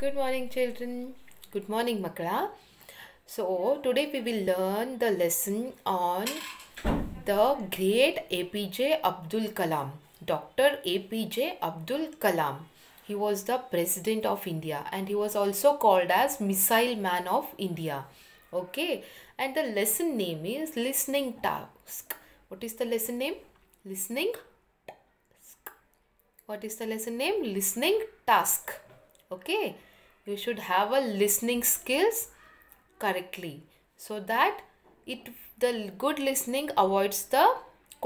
Good morning children. Good morning Makala. So today we will learn the lesson on the great APJ Abdul Kalam. Dr. APJ Abdul Kalam. He was the president of India and he was also called as missile man of India. Okay. And the lesson name is listening task. What is the lesson name? Listening task. What is the lesson name? Listening task okay you should have a listening skills correctly so that it the good listening avoids the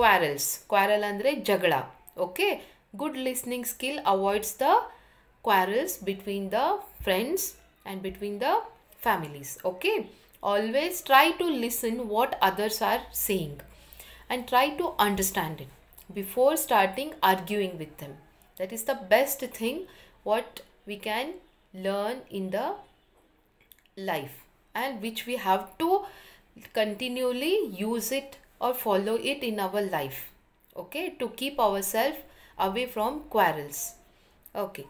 quarrels quarrel andre jagala okay good listening skill avoids the quarrels between the friends and between the families okay always try to listen what others are saying and try to understand it before starting arguing with them that is the best thing what we can learn in the life and which we have to continually use it or follow it in our life okay to keep ourselves away from quarrels okay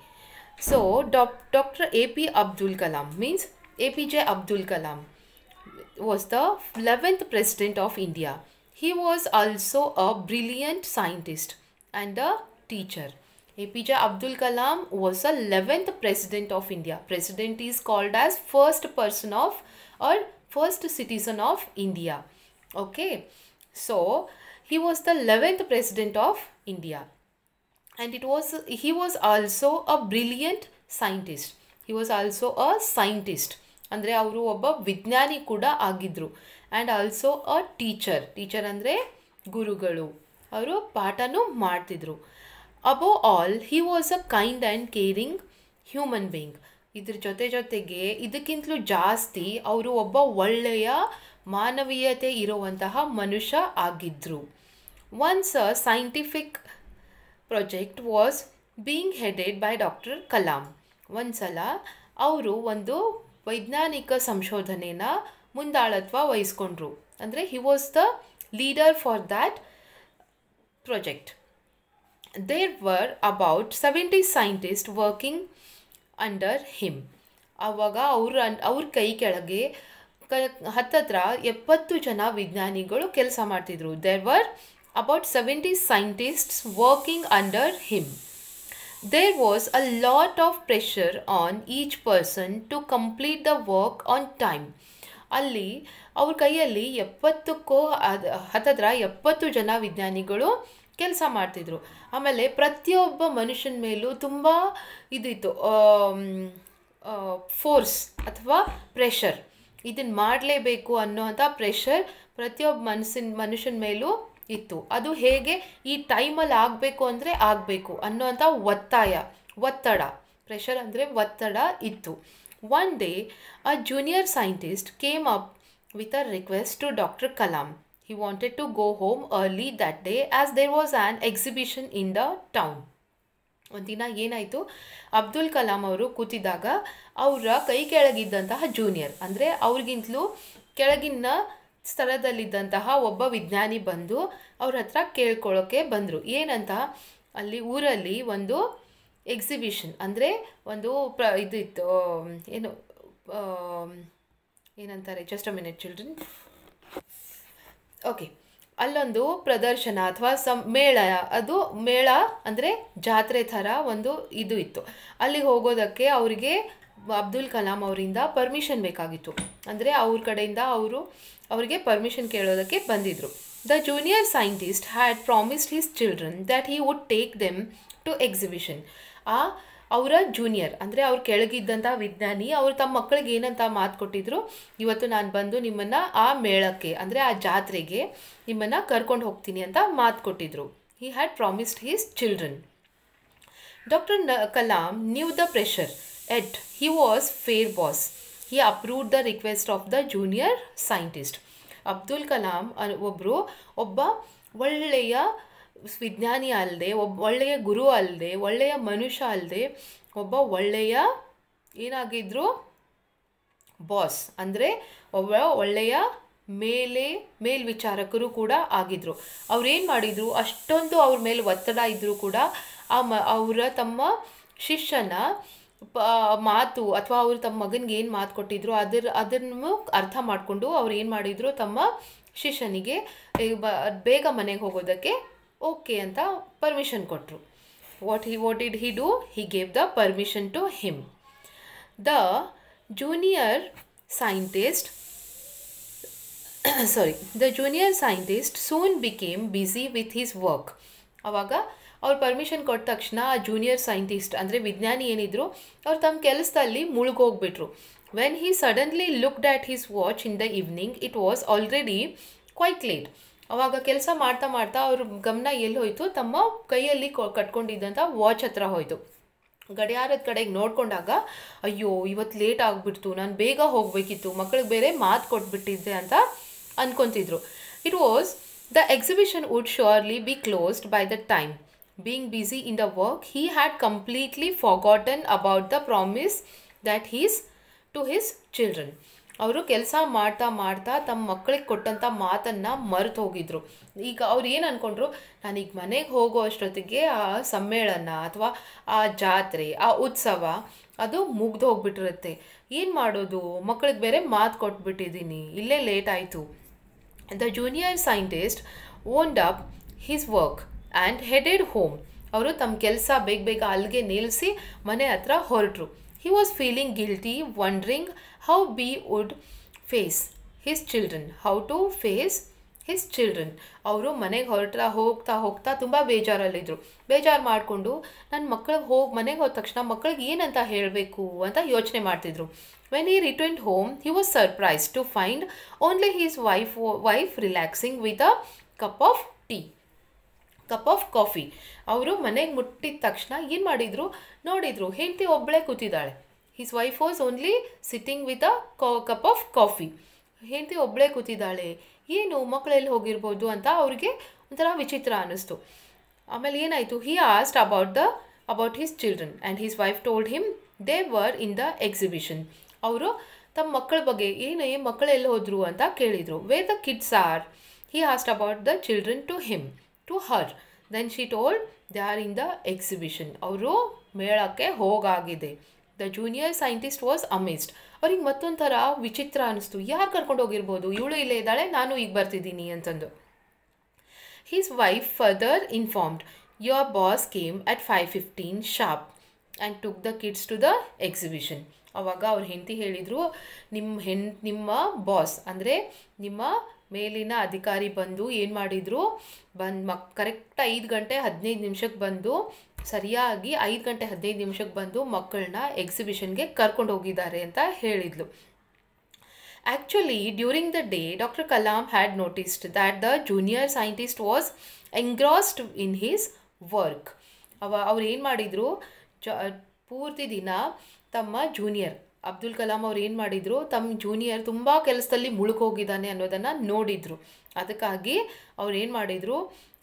so doc, dr ap abdul kalam means apj abdul kalam was the 11th president of india he was also a brilliant scientist and a teacher APJ Abdul Kalam was the 11th President of India. President is called as first person of or first citizen of India. Okay. So, he was the 11th President of India. And it was he was also a brilliant scientist. He was also a scientist. ಅಂದರೆ ಅವರು ಒಬ್ಬ kuda agidru and also a teacher. Teacher andre guru ಗುರುಗಳು ಅವರು ಪಾಠನೂ ಮಾಡ್ತಿದ್ರು above all he was a kind and caring human being ಇದ್ರ ಜೊತೆ ಜೊತೆಗೆ ಇದಕ್ಕಿಂತಲೂ ಜಾಸ್ತಿ ಅವರು ಒಬ್ಬ ಒಳ್ಳೆಯ ಮಾನವೀಯತೆ ಇರುವಂತಹ ಮನುಷ್ಯ ಆಗಿದ್ದರು once a scientific project was being headed by doctor Kalam ಒಂದ್ಸಲ ಅವರು ಒಂದು ವೈಜ್ಞಾನಿಕ ಸಂಶೋಧನೆನ ಮುಂದಾಳತ್ವ ವಹಿಸ್ಕೊಂಡ್ರು ಅಂದರೆ he was the leader for that project There were about 70 scientists working under him ಆವಾಗ ಅವ್ರ ಅವ್ರ ಕೈ ಕೆಳಗೆ ಕ ಹತ್ತತ್ರ ಎಪ್ಪತ್ತು ಜನ ವಿಜ್ಞಾನಿಗಳು ಕೆಲಸ ಮಾಡ್ತಿದ್ರು there were about seventy scientists working under him there was a lot of pressure on each person to complete the work on time ಅಲ್ಲಿ ಅವ್ರ ಕೈಯಲ್ಲಿ ಎಪ್ಪತ್ತಕ್ಕೂ ಅದು ಹತ್ತತ್ರ ಎಪ್ಪತ್ತು ಜನ ವಿಜ್ಞಾನಿಗಳು ಕೆಲಸ ಮಾಡ್ತಿದ್ರು ಆಮೇಲೆ ಪ್ರತಿಯೊಬ್ಬ ಮನುಷ್ಯನ ಮೇಲೂ ತುಂಬ ಇದಿತ್ತು ಫೋರ್ಸ್ ಅಥವಾ ಪ್ರೆಷರ್ ಇದನ್ನು ಮಾಡಲೇಬೇಕು ಅನ್ನೋಂಥ ಪ್ರೆಷರ್ ಪ್ರತಿಯೊಬ್ಬ ಮನಸ್ಸಿನ ಮನುಷ್ಯನ ಮೇಲೂ ಇತ್ತು ಅದು ಹೇಗೆ ಈ ಟೈಮಲ್ಲಿ ಆಗಬೇಕು ಅಂದರೆ ಆಗಬೇಕು ಅನ್ನೋಂಥ ಒತ್ತಾಯ ಒತ್ತಡ ಪ್ರೆಷರ್ ಅಂದರೆ ಒತ್ತಡ ಇತ್ತು one day a junior scientist came up with a request to doctor Kalam He wanted to go home early that day as there was an exhibition in the town. ದಿನ ಏನಾಯಿತು ಅಬ್ದುಲ್ ಕಲಾಂ ಅವರು ಕೂತಿದ್ದಾಗ ಅವರ ಕೈ ಕೆಳಗಿದ್ದಂತಹ ಜೂನಿಯರ್ ಅಂದರೆ ಅವ್ರಿಗಿಂತಲೂ ಕೆಳಗಿನ ಸ್ಥಳದಲ್ಲಿದ್ದಂತಹ ಒಬ್ಬ ವಿಜ್ಞಾನಿ ಬಂದು ಅವ್ರ ಹತ್ರ ಕೇಳ್ಕೊಳ್ಳೋಕ್ಕೆ ಬಂದರು ಏನಂತ ಅಲ್ಲಿ ಊರಲ್ಲಿ ಒಂದು ಎಕ್ಸಿಬಿಷನ್ ಅಂದರೆ ಒಂದು ಪ್ರ ಇದು ಇತ್ತು ಏನು ಏನಂತಾರೆ just a minute children okay ಅಲ್ಲೊಂದು ಪ್ರದರ್ಶನ ಅಥವಾ ಸಂ ಮೇಳ ಅದು ಮೇಳ ಅಂದರೆ ಜಾತ್ರೆ ಥರ ಒಂದು ಇದು ಇತ್ತು ಅಲ್ಲಿಗೆ ಹೋಗೋದಕ್ಕೆ ಅವರಿಗೆ ಅಬ್ದುಲ್ ಕಲಾಂ ಅವರಿಂದ ಪರ್ಮಿಷನ್ ಬೇಕಾಗಿತ್ತು ಅಂದರೆ ಅವ್ರ ಕಡೆಯಿಂದ ಅವರು ಅವರಿಗೆ ಪರ್ಮಿಷನ್ ಕೇಳೋದಕ್ಕೆ ಬಂದಿದ್ದರು the junior scientist had promised his children that he would take them to exhibition ಆ ಅವರ ಜೂನಿಯರ್ ಅಂದರೆ ಅವ್ರು ಕೆಳಗಿದ್ದಂಥ ವಿಜ್ಞಾನಿ ಅವರು ತಮ್ಮ ಮಕ್ಕಳಿಗೆ ಏನಂತ ಮಾತು ಕೊಟ್ಟಿದ್ರು ಇವತ್ತು ನಾನು ಬಂದು ನಿಮ್ಮನ್ನು ಆ ಮೇಳಕ್ಕೆ ಅಂದರೆ ಆ ಜಾತ್ರೆಗೆ ನಿಮ್ಮನ್ನು ಕರ್ಕೊಂಡು ಹೋಗ್ತೀನಿ ಅಂತ ಮಾತು ಕೊಟ್ಟಿದ್ರು he had promised his children doctor ನ Kalam knew the pressure at he was fair boss he approved the request of the junior scientist Abdul Kalam ಒಬ್ಬರು ಒಬ್ಬ ಒಳ್ಳೆಯ ವಿಜ್ಞಾನಿ ಅಲ್ಲದೆ ಒಬ್ಬ ಒಳ್ಳೆಯ ಗುರು ಅಲ್ಲದೆ ಒಳ್ಳೆಯ ಮನುಷ್ಯ ಅಲ್ಲದೆ ಒಬ್ಬ ಒಳ್ಳೆಯ ಏನಾಗಿದ್ರು ಬಾಸ್ ಅಂದರೆ ಒಬ್ಬ ಒಳ್ಳೆಯ ಮೇಲೆ ಮೇಲ್ವಿಚಾರಕರು ಕೂಡ ಆಗಿದ್ದರು ಏನು ಮಾಡಿದರು ಅಷ್ಟೊಂದು ಅವ್ರ ಮೇಲೆ ಒತ್ತಡ ಇದ್ದರೂ ಕೂಡ ಆ ಮ ಅವರ ತಮ್ಮ ಶಿಷ್ಯನ ಪ ಮಾತು ಅಥವಾ ಅವರು ತಮ್ಮ ಮಗನಿಗೆ ಏನು ಮಾತು ಕೊಟ್ಟಿದ್ರು ಅದರ ಅದನ್ನು ಅರ್ಥ ಮಾಡಿಕೊಂಡು ಅವ್ರು ಏನು ಮಾಡಿದರು ತಮ್ಮ ಶಿಷ್ಯನಿಗೆ ಬೇಗ ಮನೆಗೆ ಹೋಗೋದಕ್ಕೆ ಓಕೆ ಅಂತ ಪರ್ಮಿಷನ್ ಕೊಟ್ಟರು what he what did he do he gave the permission to him the junior scientist sorry the junior scientist soon became busy with his work ಅವಾಗ ಅವ್ರು ಪರ್ಮಿಷನ್ ಕೊಟ್ಟ ತಕ್ಷಣ ಆ ಜೂನಿಯರ್ ಸೈಂಟಿಸ್ಟ್ ಅಂದರೆ ವಿಜ್ಞಾನಿ ಏನಿದ್ರು ಅವ್ರು ತಮ್ಮ ಕೆಲಸದಲ್ಲಿ ಮುಳುಗೋಗ್ಬಿಟ್ರು when he suddenly looked at his watch in the evening it was already quite late ಅವಾಗ ಕೆಲಸ ಮಾಡ್ತಾ ಮಾಡ್ತಾ ಅವ್ರ ಗಮನ ಎಲ್ಲಿ ಹೋಯಿತು ತಮ್ಮ ಕೈಯಲ್ಲಿ ಕಟ್ಕೊಂಡಿದ್ದಂಥ ವಾಚ್ ಹತ್ರ ಹೋಯಿತು ಗಡಿಯಾರದ ಕಡೆಗೆ ನೋಡ್ಕೊಂಡಾಗ ಅಯ್ಯೋ ಇವತ್ತು ಲೇಟ್ ಆಗಿಬಿಡ್ತು ನಾನು ಬೇಗ ಹೋಗಬೇಕಿತ್ತು ಮಕ್ಕಳಿಗೆ ಬೇರೆ ಮಾತು ಕೊಟ್ಬಿಟ್ಟಿದ್ದೆ ಅಂತ ಅಂದ್ಕೊತಿದ್ರು it was the exhibition would surely be closed by the time being busy in the work he had completely forgotten about the promise that his to his children ಅವರು ಕೆಲಸ ಮಾಡ್ತಾ ಮಾಡ್ತಾ ತಮ್ಮ ಮಕ್ಕಳಿಗೆ ಕೊಟ್ಟಂಥ ಮಾತನ್ನು ಮರೆತು ಹೋಗಿದ್ರು ಈಗ ಅವ್ರು ಏನು ಅಂದ್ಕೊಂಡ್ರು ನಾನೀಗ ಮನೆಗೆ ಹೋಗೋ ಅಷ್ಟೊತ್ತಿಗೆ ಆ ಸಮ್ಮೇಳನ ಅಥವಾ ಆ ಜಾತ್ರೆ ಆ ಉತ್ಸವ ಅದು ಮುಗ್ದು ಹೋಗ್ಬಿಟ್ಟಿರುತ್ತೆ ಏನು ಮಾಡೋದು ಮಕ್ಕಳಿಗೆ ಬೇರೆ ಮಾತು ಕೊಟ್ಬಿಟ್ಟಿದ್ದೀನಿ ಇಲ್ಲೇ ಲೇಟ್ ಆಯಿತು the junior scientist wound up his work and headed home ಅವರು ತಮ್ಮ ಕೆಲಸ ಬೇಗ ಬೇಗ ಅಲ್ಲಿಗೆ ನಿಲ್ಲಿಸಿ ಮನೆ ಹತ್ರ ಹೊರಟರು He was feeling guilty, wondering how B would face his children, how to face his children ಅವರು ಮನೆಗೆ ಹೊರಟ ಹೋಗ್ತಾ ಹೋಗ್ತಾ ತುಂಬ ಬೇಜಾರಲ್ಲಿದ್ದರು ಬೇಜಾರು ಮಾಡಿಕೊಂಡು ನನ್ನ ಮಕ್ಳಿಗೆ ಹೋಗಿ ಮನೆಗೆ ಹೋದ ತಕ್ಷಣ ಮಕ್ಕಳಿಗೆ ಏನಂತ ಹೇಳಬೇಕು ಅಂತ ಯೋಚನೆ ಮಾಡ್ತಿದ್ರು when he return home he was surprise to find only his wife wife relaxing with a cup of tea cup of coffee ಅವರು ಮನೆಗೆ ಮುಟ್ಟಿದ ತಕ್ಷಣ ಏನು ಮಾಡಿದರು ನೋಡಿದ್ರು ಹೆಂಡತಿ ಒಬ್ಬಳೇ ಕೂತಿದ್ದಾಳೆ his wife was only sitting with a cup of coffee ಹೆಂಡತಿ ಒಬ್ಬಳೇ ಕೂತಿದ್ದಾಳೆ ಏನು ಮಕ್ಕಳೆಲ್ಲಿ ಹೋಗಿರ್ಬೋದು ಅಂತ ಅವ್ರಿಗೆ ಒಂಥರ ವಿಚಿತ್ರ ಅನ್ನಿಸ್ತು ಆಮೇಲೆ ಏನಾಯಿತು he asked about the about his children and his wife told him they were in the exhibition ಅವರು ತಮ್ಮ ಮಕ್ಕಳ ಬಗ್ಗೆ ಏನು ಏನು ಮಕ್ಕಳು ಎಲ್ಲಿ ಹೋದರು ಅಂತ ಕೇಳಿದರು where the kids are he asked about the children to him to her then she told they are in the exhibition ಅವರು ಮೇಳಕ್ಕೆ ಹೋಗಾಗಿದೆ the junior scientist was amazed ಅವ್ರಿಗೆ ಮತ್ತೊಂಥರ ವಿಚಿತ್ರ ಅನಿಸ್ತು ಯಾರು ಕರ್ಕೊಂಡು ಹೋಗಿರ್ಬೋದು ಇವಳು ಇಲ್ಲೇ ಇದ್ದಾಳೆ ನಾನು ಈಗ ಬರ್ತಿದ್ದೀನಿ ಅಂತಂದು his wife further informed your boss came at five fifteen sharp and took the kids to the exhibition ಅವಾಗ ಅವ್ರ ಹೆಂಡತಿ ಹೇಳಿದರು ನಿಮ್ಮ ಹೆಣ್ ನಿಮ್ಮ ಬಾಸ್ ಅಂದರೆ ನಿಮ್ಮ ಮೇಲಿನ ಅಧಿಕಾರಿ ಬಂದು ಏನು ಮಾಡಿದರು ಬಂದು ಮಕ್ ಕರೆಕ್ಟ್ ಐದು ಗಂಟೆ ಹದಿನೈದು ನಿಮಿಷಕ್ಕೆ ಬಂದು ಸರಿಯಾಗಿ ಐದು ಗಂಟೆ ಹದಿನೈದು ನಿಮಿಷಕ್ಕೆ ಬಂದು ಮಕ್ಕಳನ್ನ ಎಕ್ಸಿಬಿಷನ್ಗೆ ಕರ್ಕೊಂಡು ಹೋಗಿದ್ದಾರೆ ಅಂತ ಹೇಳಿದ್ಲು actually during the day doctor Kalam had noticed that the junior scientist was engrossed in his work ಅವ ಅವ್ರು ಏನು ಮಾಡಿದರು ಜ ಪೂರ್ತಿ ದಿನ ತಮ್ಮ ಜೂನಿಯರ್ ಅಬ್ದುಲ್ ಕಲಾಂ ಅವ್ರು ಏನು ಮಾಡಿದರು ತಮ್ಮ ಜೂನಿಯರ್ ತುಂಬ ಕೆಲಸದಲ್ಲಿ ಮುಳುಗೋಗಿದ್ದಾನೆ ಅನ್ನೋದನ್ನು ನೋಡಿದರು ಅದಕ್ಕಾಗಿ ಅವ್ರು ಏನು ಮಾಡಿದರು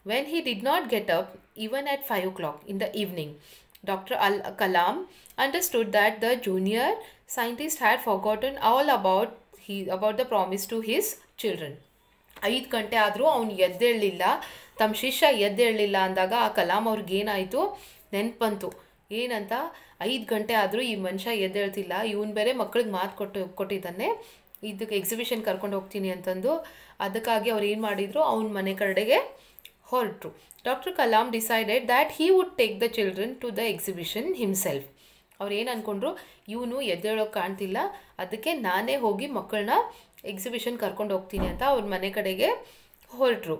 When he did not get up, even at 5 o'clock in the evening, Dr. Al Kalam understood that the junior scientist had forgotten all about he about the promise to his children. ಐದು ಗಂಟೆ ಆದರೂ ಅವನು ಎದ್ದೇಳಲಿಲ್ಲ ತಮ್ಮ ಶಿಷ್ಯ ಎದ್ದೇಳಲಿಲ್ಲ ಅಂದಾಗ ಆ ಕಲಾಂ ಅವ್ರಿಗೇನಾಯಿತು ನೆನ್ಪು ಬಂತು ಏನಂತ ಐದು ಗಂಟೆ ಆದರೂ ಈ ಮನುಷ್ಯ ಎದ್ದೇಳ್ತಿಲ್ಲ ಇವನು ಬೇರೆ ಮಕ್ಳಿಗೆ ಮಾತು ಕೊಟ್ಟು ಕೊಟ್ಟಿದ್ದಾನೆ ಇದಕ್ಕೆ ಎಕ್ಸಿಬಿಷನ್ ಕರ್ಕೊಂಡು ಹೋಗ್ತೀನಿ ಅಂತಂದು ಅದಕ್ಕಾಗಿ ಅವ್ರು ಏನು ಮಾಡಿದರು ಅವನ ಮನೆ ಕಡೆಗೆ hold doctor Dr. Decided decided that would take the the to the exhibition himself himself. ಅವ್ರು ಏನು ಅಂದ್ಕೊಂಡ್ರು ಇವನು ಎದ್ದೇಳೋಕೆ ಕಾಣ್ತಿಲ್ಲ ಅದಕ್ಕೆ ನಾನೇ ಹೋಗಿ ಮಕ್ಕಳನ್ನ ಎಕ್ಸಿಬಿಷನ್ ಕರ್ಕೊಂಡು ಹೋಗ್ತೀನಿ ಅಂತ ಅವ್ರ ಮನೆ ಕಡೆಗೆ ಹೊರಟ್ರು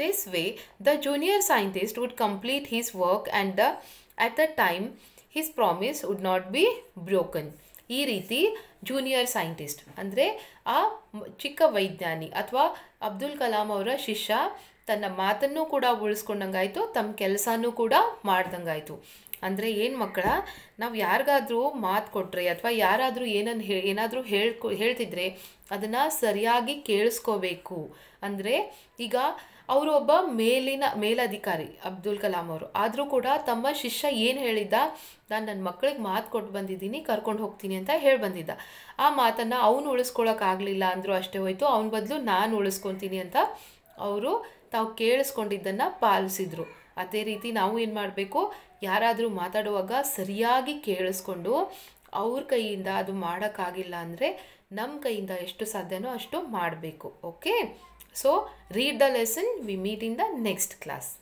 this way the junior scientist would complete his work and the at the time his promise would not be broken ಈ ರೀತಿ ಜೂನಿಯರ್ ಸೈಂಟಿಸ್ಟ್ ಅಂದರೆ ಆ ಚಿಕ್ಕ ವೈಜ್ಞಾನಿ ಅಥವಾ ಅಬ್ದುಲ್ ಕಲಾಂ ಅವರ ಶಿಷ್ಯ ತನ್ನ ಮಾತನ್ನು ಕೂಡ ಉಳಿಸ್ಕೊಂಡಂಗಾಯಿತು ತಮ್ಮ ಕೆಲಸನೂ ಕೂಡ ಮಾಡ್ದಂಗಾಯಿತು ಅಂದರೆ ಏನು ಮಕ್ಕಳ ನಾವು ಯಾರಿಗಾದರೂ ಮಾತು ಕೊಟ್ಟರೆ ಅಥವಾ ಯಾರಾದರೂ ಏನನ್ನು ಹೇ ಏನಾದರೂ ಹೇಳ್ಕೊ ಹೇಳ್ತಿದ್ರೆ ಅದನ್ನು ಸರಿಯಾಗಿ ಕೇಳಿಸ್ಕೋಬೇಕು ಅಂದರೆ ಈಗ ಅವರು ಒಬ್ಬ ಮೇಲಿನ ಮೇಲಧಿಕಾರಿ ಅಬ್ದುಲ್ ಕಲಾಂ ಅವರು ಆದರೂ ಕೂಡ ತಮ್ಮ ಶಿಷ್ಯ ಏನು ಹೇಳಿದ್ದ ನಾನು ನನ್ನ ಮಕ್ಕಳಿಗೆ ಮಾತು ಕೊಟ್ಟು ಬಂದಿದ್ದೀನಿ ಕರ್ಕೊಂಡು ಹೋಗ್ತೀನಿ ಅಂತ ಹೇಳಿ ಬಂದಿದ್ದ ಆ ಮಾತನ್ನು ಅವನು ಉಳಿಸ್ಕೊಳಕ್ಕಾಗಲಿಲ್ಲ ಅಂದರೂ ಅಷ್ಟೇ ಹೋಯಿತು ಅವನ ಬದಲು ನಾನು ಉಳಿಸ್ಕೊತೀನಿ ಅಂತ ಅವರು ತಾವು ಕೇಳಿಸ್ಕೊಂಡಿದ್ದನ್ನು ಪಾಲಿಸಿದರು ಅದೇ ರೀತಿ ನಾವು ಏನು ಮಾಡಬೇಕು ಯಾರಾದರೂ ಮಾತಾಡುವಾಗ ಸರಿಯಾಗಿ ಕೇಳಿಸ್ಕೊಂಡು ಅವ್ರ ಕೈಯಿಂದ ಅದು ಮಾಡೋಕ್ಕಾಗಿಲ್ಲ ಅಂದರೆ ನಮ್ಮ ಕೈಯಿಂದ ಎಷ್ಟು ಸಾಧ್ಯನೋ ಅಷ್ಟು ಮಾಡಬೇಕು okay so read the lesson we meet in the next class